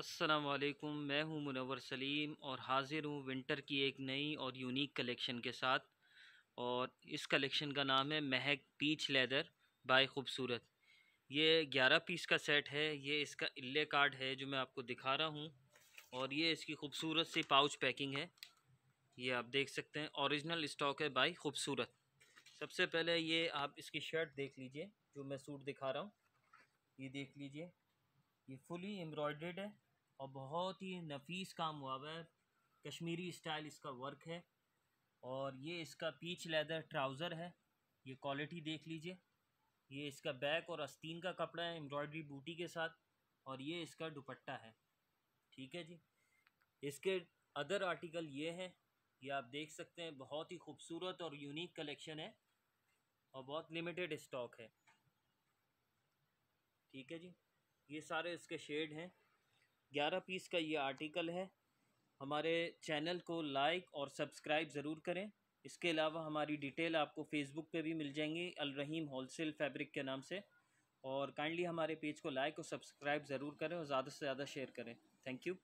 असलकुम मैं हूं मुनवर सलीम और हाज़िर हूं विंटर की एक नई और यूनिक कलेक्शन के साथ और इस कलेक्शन का नाम है महक पीच लेदर बाय खूबसूरत ये ग्यारह पीस का सेट है ये इसका इल्ले कार्ड है जो मैं आपको दिखा रहा हूँ और ये इसकी खूबसूरत सी पाउच पैकिंग है ये आप देख सकते हैं औरिजनल इस्टॉक है बाई खूबसूरत सबसे पहले ये आप इसकी शर्ट देख लीजिए जो मैं सूट दिखा रहा हूँ ये देख लीजिए ये फुली एम्ब्रॉयड्रेड है और बहुत ही नफीस काम हुआ हुआ है कश्मीरी स्टाइल इसका वर्क है और ये इसका पीच लेदर ट्राउज़र है ये क्वालिटी देख लीजिए ये इसका बैक और आस्तीन का कपड़ा है एम्ब्रॉयडरी बूटी के साथ और ये इसका दुपट्टा है ठीक है जी इसके अदर आर्टिकल ये है ये आप देख सकते हैं बहुत ही खूबसूरत और यूनिक कलेक्शन है और बहुत लिमिटेड स्टॉक है ठीक है जी ये सारे इसके शेड हैं ग्यारह पीस का ये आर्टिकल है हमारे चैनल को लाइक और सब्सक्राइब ज़रूर करें इसके अलावा हमारी डिटेल आपको फ़ेसबुक पे भी मिल जाएंगी अलरहीम होलसेल फैब्रिक के नाम से और काइंडली हमारे पेज को लाइक और सब्सक्राइब ज़रूर करें और ज़्यादा से ज़्यादा शेयर करें थैंक यू